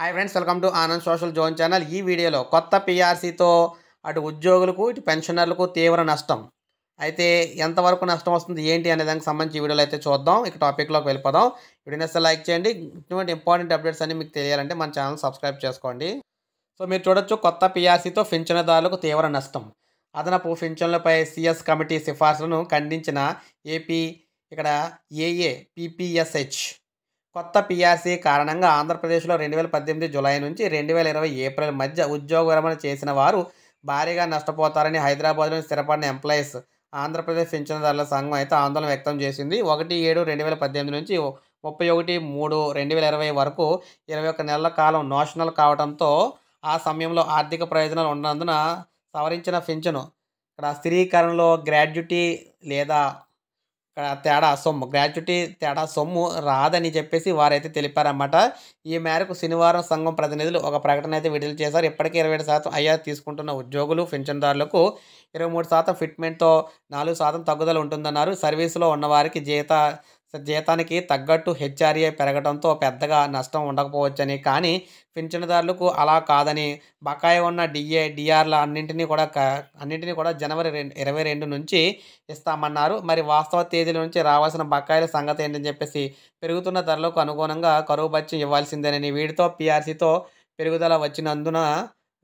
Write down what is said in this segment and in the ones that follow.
hi friends welcome to Anand Social Zone channel ఈ వీడియోలో కొత్త పీఆర్సీతో అటు ఉద్యోగులకు ఇటు పెన్షనర్లకు తీవ్ర నష్టం అయితే ఎంతవరకు నష్టం వస్తుంది ఏంటి అనే దానికి సంబంధించి వీడియోలు అయితే చూద్దాం ఇక టాపిక్లోకి వెళ్ళిపోదాం వీడియోని లైక్ చేయండి ఇటువంటి ఇంపార్టెంట్ అప్డేట్స్ అన్ని మీకు తెలియాలంటే మన ఛానల్ సబ్స్క్రైబ్ చేసుకోండి సో మీరు చూడొచ్చు కొత్త పీఆర్సీతో పింఛనదారులకు తీవ్ర నష్టం అదనపు పెన్షన్లపై సిఎస్ కమిటీ సిఫార్సులను ఖండించిన ఏపీ ఇక్కడ ఏఏ పీపీఎస్హెచ్ కొత్త పీఆర్సీ కారణంగా ఆంధ్రప్రదేశ్లో రెండు వేల పద్దెనిమిది జులై నుంచి రెండు వేల ఇరవై ఏప్రిల్ మధ్య ఉద్యోగ విరమణ చేసిన వారు భారీగా నష్టపోతారని హైదరాబాద్లోని స్థిరపడిన ఎంప్లాయీస్ ఆంధ్రప్రదేశ్ పెంచినదారుల సంఘం అయితే ఆందోళన వ్యక్తం చేసింది ఒకటి ఏడు రెండు వేల పద్దెనిమిది నుంచి ముప్పై ఒకటి మూడు రెండు వేల ఇరవై వరకు ఇరవై ఒక్క నెలల కాలం నోషనల్ కావడంతో ఆ సమయంలో ఆర్థిక ప్రయోజనాలు ఉన్నందున సవరించిన పింఛను ఇక్కడ స్థిరీకరణలో గ్రాడ్యుటీ లేదా తేడా సొమ్ము గ్రాట్యుటీ తేడా సొమ్ము రాదని చెప్పేసి వారైతే తెలిపారన్నమాట ఈ మేరకు శనివారం సంఘం ప్రతినిధులు ఒక ప్రకటన అయితే విడుదల చేశారు ఇప్పటికే ఇరవై శాతం అయ్యా తీసుకుంటున్న ఉద్యోగులు పెన్షన్దారులకు ఇరవై మూడు శాతం ఫిట్మెంట్తో నాలుగు శాతం తగ్గుదల ఉంటుందన్నారు సర్వీసులో ఉన్నవారికి జీత జీతానికి తగ్గట్టు హెచ్ఆర్ఏ పెరగడంతో పెద్దగా నష్టం ఉండకపోవచ్చని కానీ పింఛనుదారులకు అలా కాదని బకాయి ఉన్న డిఏ డిఆర్ల అన్నింటినీ కూడా అన్నింటినీ కూడా జనవరి రెండు ఇరవై రెండు నుంచి ఇస్తామన్నారు మరి వాస్తవ తేదీల నుంచి రావాల్సిన బకాయిల సంగతి ఏంటని చెప్పేసి పెరుగుతున్న ధరలకు అనుగుణంగా కరువు బత్యం ఇవ్వాల్సిందేనని వీటితో పీఆర్సీతో పెరుగుదల వచ్చినందున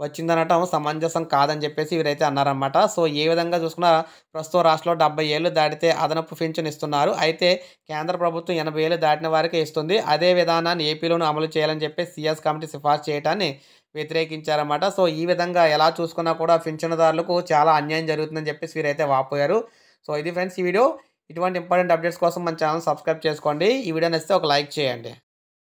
వచ్చిందనటం సమంజసం కాదని చెప్పేసి వీరైతే అన్నారనమాట సో ఏ విధంగా చూసుకున్నా ప్రస్తుతం రాష్ట్రంలో డెబ్బై ఏళ్ళు దాటితే అదనపు పింఛన్ ఇస్తున్నారు అయితే కేంద్ర ప్రభుత్వం ఎనభై ఏళ్ళు దాటిన వారికి ఇస్తుంది అదే విధానాన్ని ఏపీలోనూ అమలు చేయాలని చెప్పి సిఎస్ కమిటీ సిఫార్సు చేయడాన్ని వ్యతిరేకించారన్నమాట సో ఈ విధంగా ఎలా చూసుకున్నా కూడా పింఛనుదారులకు చాలా అన్యాయం జరుగుతుందని చెప్పేసి వీరైతే వాపోయారు సో ఇది ఫ్రెండ్స్ ఈ వీడియో ఇటువంటి ఇంపార్టెంట్ అప్డేట్స్ కోసం మన ఛానల్ సబ్స్క్రైబ్ చేసుకోండి ఈ వీడియో నచ్చితే ఒక లైక్ చేయండి